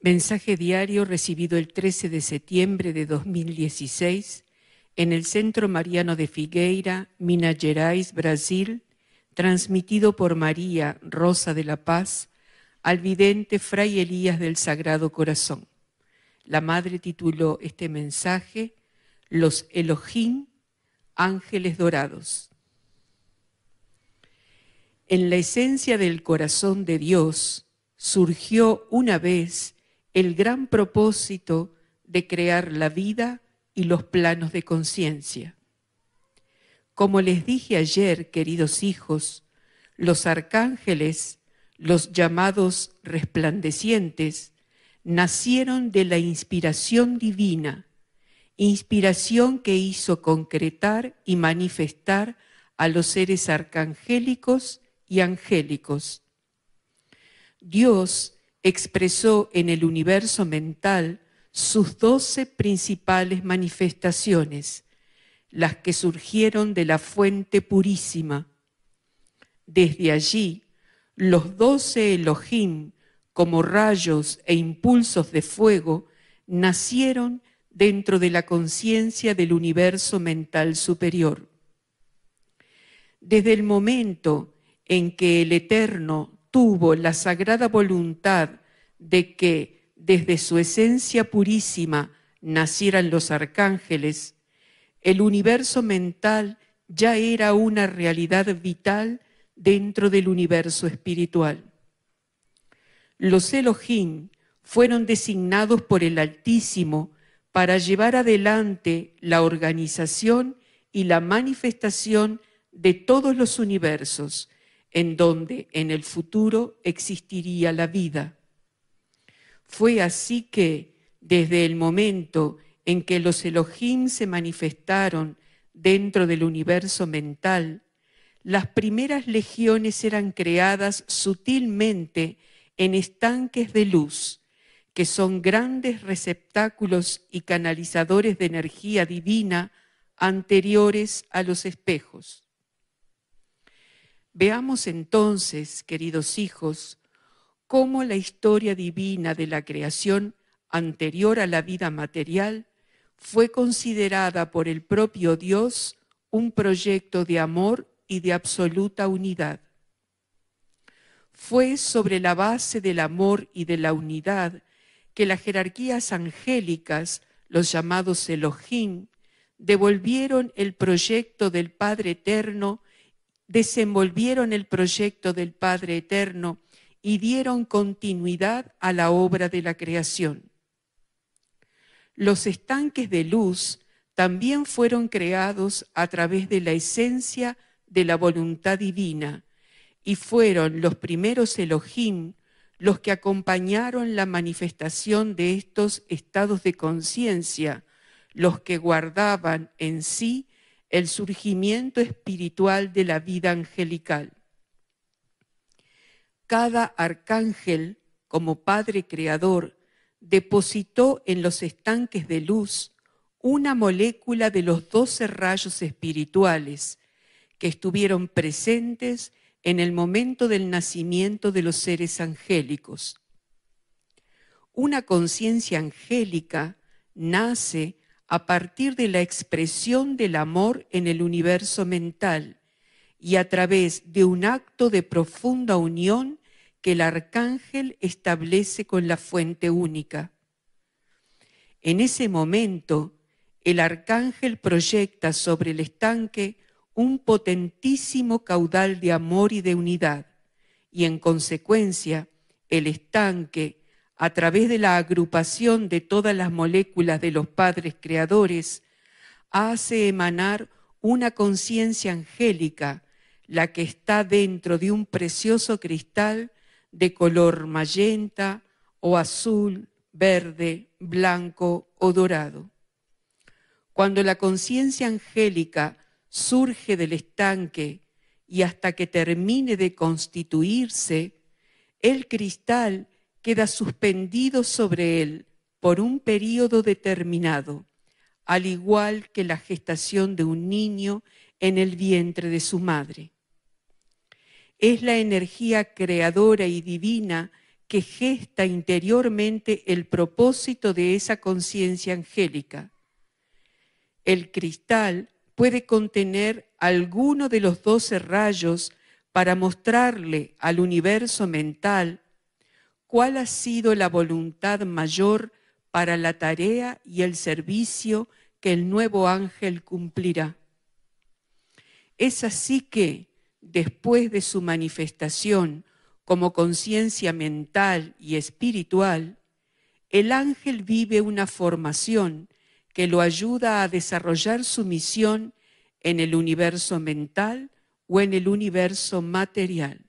Mensaje diario recibido el 13 de septiembre de 2016 en el Centro Mariano de Figueira, Minas Gerais, Brasil, transmitido por María Rosa de la Paz al vidente Fray Elías del Sagrado Corazón. La madre tituló este mensaje Los Elohim, ángeles dorados. En la esencia del corazón de Dios surgió una vez el gran propósito de crear la vida y los planos de conciencia. Como les dije ayer, queridos hijos, los arcángeles, los llamados resplandecientes, nacieron de la inspiración divina, inspiración que hizo concretar y manifestar a los seres arcangélicos y angélicos. Dios expresó en el universo mental sus doce principales manifestaciones, las que surgieron de la fuente purísima. Desde allí, los doce Elohim, como rayos e impulsos de fuego, nacieron dentro de la conciencia del universo mental superior. Desde el momento en que el Eterno tuvo la sagrada voluntad de que desde su esencia purísima nacieran los arcángeles, el universo mental ya era una realidad vital dentro del universo espiritual. Los Elohim fueron designados por el Altísimo para llevar adelante la organización y la manifestación de todos los universos, en donde en el futuro existiría la vida. Fue así que, desde el momento en que los Elohim se manifestaron dentro del universo mental, las primeras legiones eran creadas sutilmente en estanques de luz, que son grandes receptáculos y canalizadores de energía divina anteriores a los espejos. Veamos entonces, queridos hijos, cómo la historia divina de la creación anterior a la vida material fue considerada por el propio Dios un proyecto de amor y de absoluta unidad. Fue sobre la base del amor y de la unidad que las jerarquías angélicas, los llamados Elohim, devolvieron el proyecto del Padre Eterno desenvolvieron el proyecto del Padre Eterno y dieron continuidad a la obra de la creación. Los estanques de luz también fueron creados a través de la esencia de la voluntad divina y fueron los primeros Elohim los que acompañaron la manifestación de estos estados de conciencia, los que guardaban en sí el surgimiento espiritual de la vida angelical. Cada arcángel, como Padre Creador, depositó en los estanques de luz una molécula de los doce rayos espirituales que estuvieron presentes en el momento del nacimiento de los seres angélicos. Una conciencia angélica nace a partir de la expresión del amor en el universo mental y a través de un acto de profunda unión que el arcángel establece con la fuente única. En ese momento, el arcángel proyecta sobre el estanque un potentísimo caudal de amor y de unidad, y en consecuencia, el estanque, a través de la agrupación de todas las moléculas de los padres creadores, hace emanar una conciencia angélica, la que está dentro de un precioso cristal de color magenta o azul, verde, blanco o dorado. Cuando la conciencia angélica surge del estanque y hasta que termine de constituirse, el cristal queda suspendido sobre él por un periodo determinado, al igual que la gestación de un niño en el vientre de su madre. Es la energía creadora y divina que gesta interiormente el propósito de esa conciencia angélica. El cristal puede contener alguno de los doce rayos para mostrarle al universo mental cuál ha sido la voluntad mayor para la tarea y el servicio que el nuevo ángel cumplirá. Es así que, después de su manifestación como conciencia mental y espiritual, el ángel vive una formación que lo ayuda a desarrollar su misión en el universo mental o en el universo material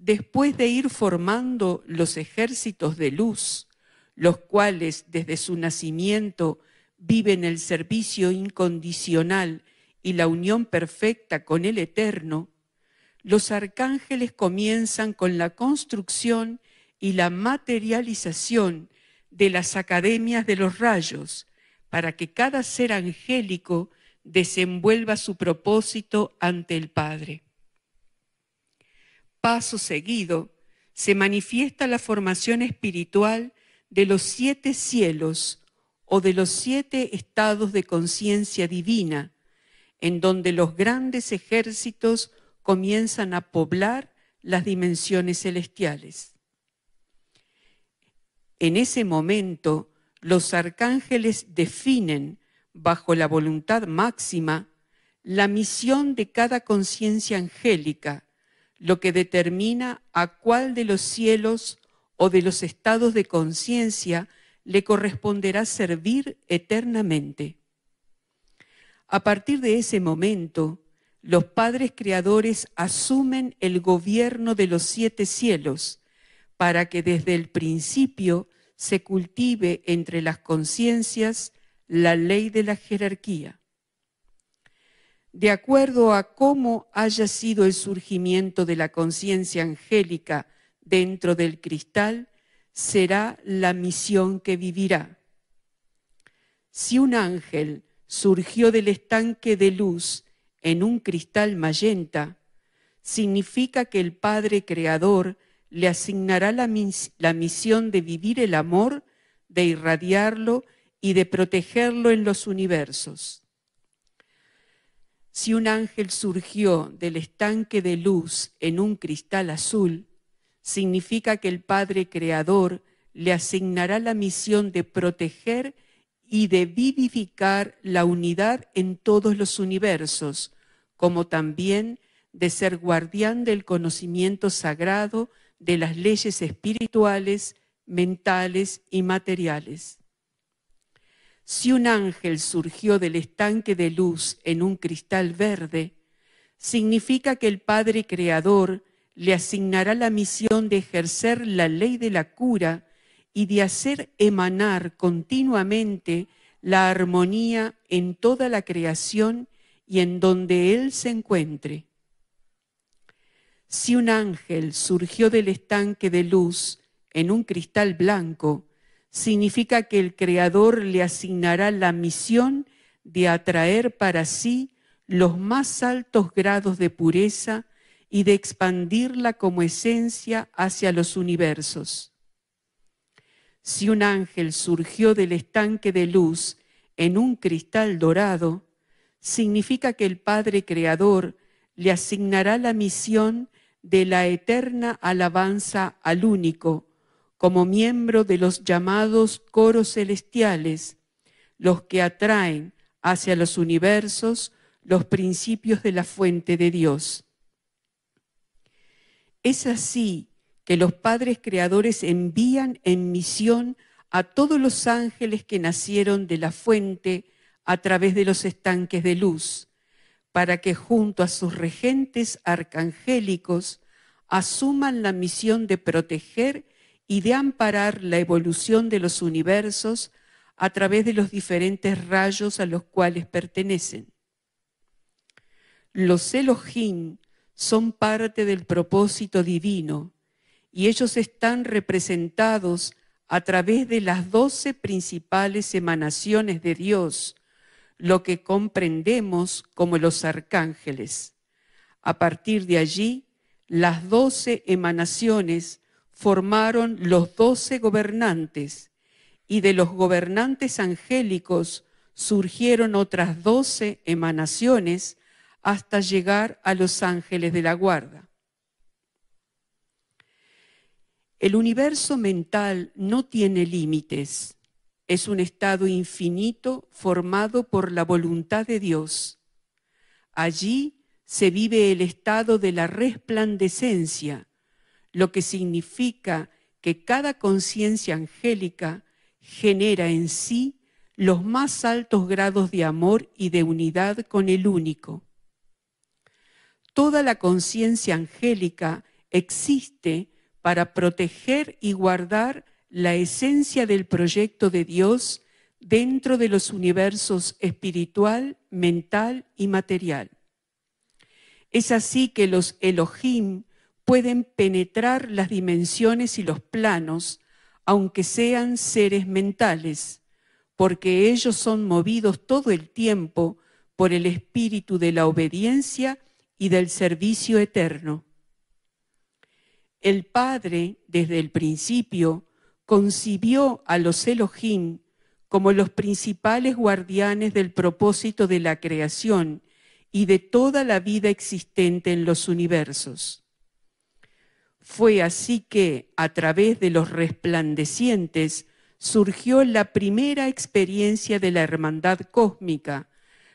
después de ir formando los ejércitos de luz, los cuales desde su nacimiento viven el servicio incondicional y la unión perfecta con el Eterno, los arcángeles comienzan con la construcción y la materialización de las academias de los rayos, para que cada ser angélico desenvuelva su propósito ante el Padre. Paso seguido, se manifiesta la formación espiritual de los siete cielos o de los siete estados de conciencia divina, en donde los grandes ejércitos comienzan a poblar las dimensiones celestiales. En ese momento, los arcángeles definen, bajo la voluntad máxima, la misión de cada conciencia angélica lo que determina a cuál de los cielos o de los estados de conciencia le corresponderá servir eternamente. A partir de ese momento, los padres creadores asumen el gobierno de los siete cielos para que desde el principio se cultive entre las conciencias la ley de la jerarquía de acuerdo a cómo haya sido el surgimiento de la conciencia angélica dentro del cristal, será la misión que vivirá. Si un ángel surgió del estanque de luz en un cristal mayenta, significa que el Padre Creador le asignará la misión de vivir el amor, de irradiarlo y de protegerlo en los universos si un ángel surgió del estanque de luz en un cristal azul, significa que el Padre Creador le asignará la misión de proteger y de vivificar la unidad en todos los universos, como también de ser guardián del conocimiento sagrado de las leyes espirituales, mentales y materiales si un ángel surgió del estanque de luz en un cristal verde, significa que el Padre Creador le asignará la misión de ejercer la ley de la cura y de hacer emanar continuamente la armonía en toda la creación y en donde Él se encuentre. Si un ángel surgió del estanque de luz en un cristal blanco significa que el Creador le asignará la misión de atraer para sí los más altos grados de pureza y de expandirla como esencia hacia los universos. Si un ángel surgió del estanque de luz en un cristal dorado, significa que el Padre Creador le asignará la misión de la eterna alabanza al único, como miembro de los llamados coros celestiales, los que atraen hacia los universos los principios de la fuente de Dios. Es así que los padres creadores envían en misión a todos los ángeles que nacieron de la fuente a través de los estanques de luz, para que junto a sus regentes arcangélicos asuman la misión de proteger y de amparar la evolución de los universos a través de los diferentes rayos a los cuales pertenecen. Los Elohim son parte del propósito divino y ellos están representados a través de las doce principales emanaciones de Dios, lo que comprendemos como los arcángeles. A partir de allí, las doce emanaciones formaron los doce gobernantes, y de los gobernantes angélicos surgieron otras doce emanaciones hasta llegar a los ángeles de la guarda. El universo mental no tiene límites, es un estado infinito formado por la voluntad de Dios. Allí se vive el estado de la resplandecencia, lo que significa que cada conciencia angélica genera en sí los más altos grados de amor y de unidad con el único. Toda la conciencia angélica existe para proteger y guardar la esencia del proyecto de Dios dentro de los universos espiritual, mental y material. Es así que los Elohim pueden penetrar las dimensiones y los planos, aunque sean seres mentales, porque ellos son movidos todo el tiempo por el espíritu de la obediencia y del servicio eterno. El Padre, desde el principio, concibió a los Elohim como los principales guardianes del propósito de la creación y de toda la vida existente en los universos. Fue así que, a través de los resplandecientes, surgió la primera experiencia de la hermandad cósmica,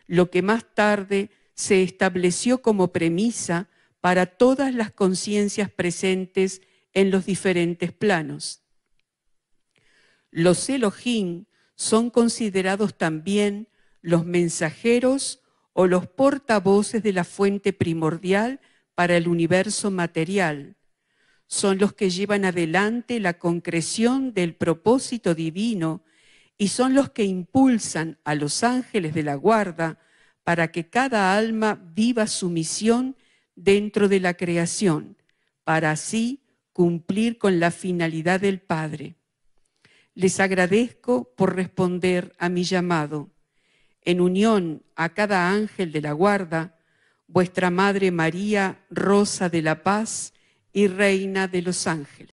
lo que más tarde se estableció como premisa para todas las conciencias presentes en los diferentes planos. Los Elohim son considerados también los mensajeros o los portavoces de la fuente primordial para el universo material, son los que llevan adelante la concreción del propósito divino y son los que impulsan a los ángeles de la guarda para que cada alma viva su misión dentro de la creación, para así cumplir con la finalidad del Padre. Les agradezco por responder a mi llamado. En unión a cada ángel de la guarda, vuestra Madre María, Rosa de la Paz, y Reina de los Ángeles.